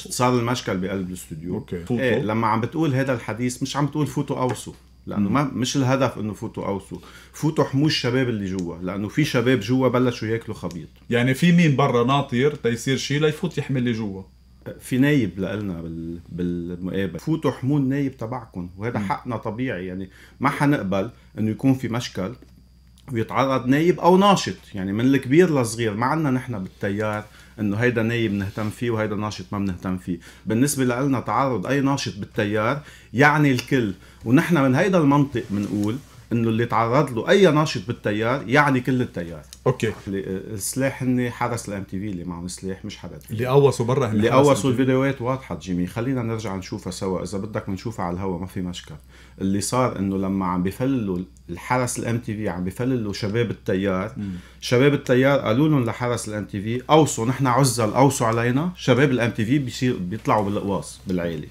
صار المشكل بقلب الاستوديو اوكي ايه لما عم بتقول هذا الحديث مش عم بتقول فوتوا اوصوا لانه ما مش الهدف انه فوتوا اوصوا فوتوا حموا الشباب اللي جوا لانه في شباب جوا بلشوا ياكلوا خبيط يعني في مين برا ناطر تيصير شيء ليفوت يحمي اللي جوا في نايب لنا بالمقابل بالمقابله فوتوا حموا النايب تبعكم وهذا حقنا طبيعي يعني ما حنقبل انه يكون في مشكل ويتعرض نايب او ناشط يعني من الكبير للصغير ما عندنا نحن بالتيار انه هيدا نايب بنهتم فيه وهيدا ناشط ما بنهتم فيه بالنسبه لنا تعرض اي ناشط بالتيار يعني الكل ونحن من هيدا المنطق بنقول انه اللي تعرض له اي ناشط بالتيار يعني كل التيار اوكي آه، السلاح هن حرس الام تي في اللي معهم سلاح مش حدا اللي قوصوا برا اللي قوصوا الفيديوهات واضحه جيمي خلينا نرجع نشوفها سوا اذا بدك بنشوفها على الهواء ما في مشكل اللي صار انه لما عم بفللوا الحرس الام تي في عم بفللوا شباب التيار م. شباب التيار قالوا لهم لحرس الام تي في اوصوا نحن عزل اوصوا علينا شباب الام تي في بيصير بيطلعوا بالاقواص بالعيله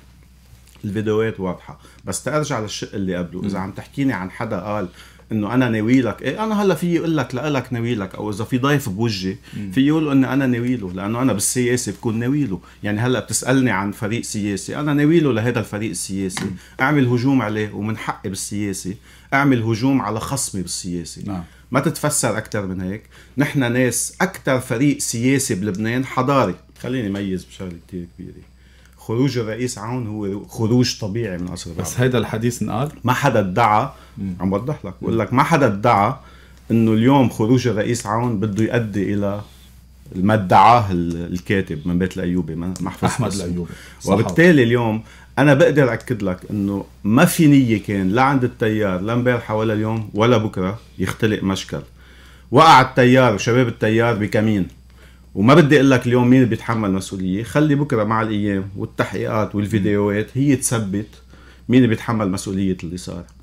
الفيديوهات واضحه بس تارجع للشق اللي قبله اذا عم تحكيني عن حدا قال انه انا ناوي لك إيه انا هلا فيي اقول لك لك ناوي لك او اذا في ضيف بوجهي فيي يقول انه انا ناوي له لانه انا بالسياسه بكون ناوي له يعني هلا بتسالني عن فريق سياسي انا ناوي له لهذا الفريق السياسي اعمل هجوم عليه ومن حقي بالسياسي اعمل هجوم على خصمي بالسياسي نعم. ما تتفسر اكثر من هيك نحن ناس اكثر فريق سياسي بلبنان حضاري خليني ميز بشغله كثير كبيره خروج الرئيس عون هو خروج طبيعي من قصر بس هيدا الحديث انقال ما حدا ادعى عم بوضح لك بقول لك ما حدا ادعى انه اليوم خروج الرئيس عون بده يؤدي الى ما ادعاه الكاتب من بيت الايوبي ما حفظت احمد الايوبي وبالتالي اليوم انا بقدر اكد لك انه ما في نيه كان لا عند التيار لا امبارحه ولا اليوم ولا بكره يختلق مشكل وقع التيار وشباب التيار بكمين وما بدي اقول لك اليوم مين بيتحمل مسؤوليه خلي بكره مع الايام والتحقيقات والفيديوهات هي تثبت مين بيتحمل مسؤوليه اللي صار